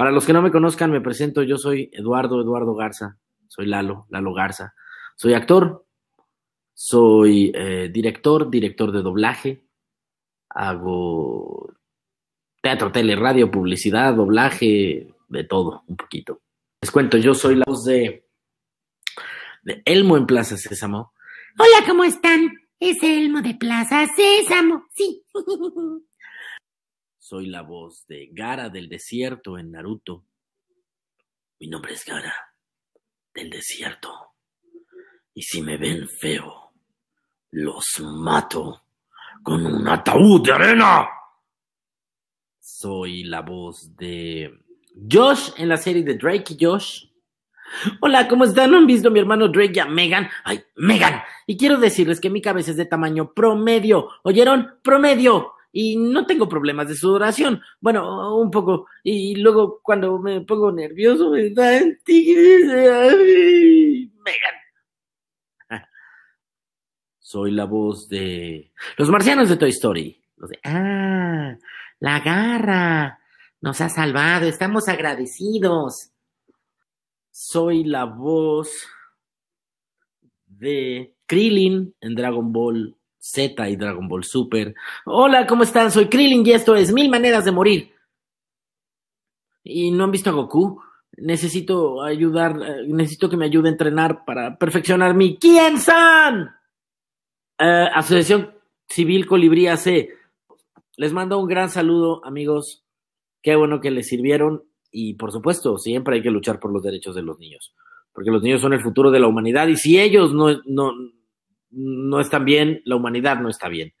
Para los que no me conozcan, me presento, yo soy Eduardo Eduardo Garza, soy Lalo, Lalo Garza. Soy actor, soy eh, director, director de doblaje, hago teatro, tele, radio, publicidad, doblaje, de todo, un poquito. Les cuento, yo soy la voz de, de Elmo en Plaza Sésamo. Hola, ¿cómo están? Es Elmo de Plaza Sésamo, sí. Soy la voz de Gara del desierto en Naruto. Mi nombre es Gara del desierto. Y si me ven feo, los mato con un ataúd de arena. Soy la voz de Josh en la serie de Drake y Josh. Hola, ¿cómo están? ¿No han visto a mi hermano Drake y a Megan? ¡Ay, Megan! Y quiero decirles que mi cabeza es de tamaño promedio. ¿Oyeron? ¡Promedio! y no tengo problemas de sudoración. Bueno, un poco. Y luego cuando me pongo nervioso, me da el tigre Megan. Soy la voz de los marcianos de Toy Story. ah, la garra nos ha salvado, estamos agradecidos. Soy la voz de Krillin en Dragon Ball Z y Dragon Ball Super. Hola, ¿cómo están? Soy Krillin y esto es Mil Maneras de Morir. ¿Y no han visto a Goku? Necesito ayudar, eh, necesito que me ayude a entrenar para perfeccionar mi ¡¿Quién San. Eh, Asociación Civil Colibrí C. Les mando un gran saludo, amigos. Qué bueno que les sirvieron. Y por supuesto, siempre hay que luchar por los derechos de los niños. Porque los niños son el futuro de la humanidad. Y si ellos no, no no están bien, la humanidad no está bien.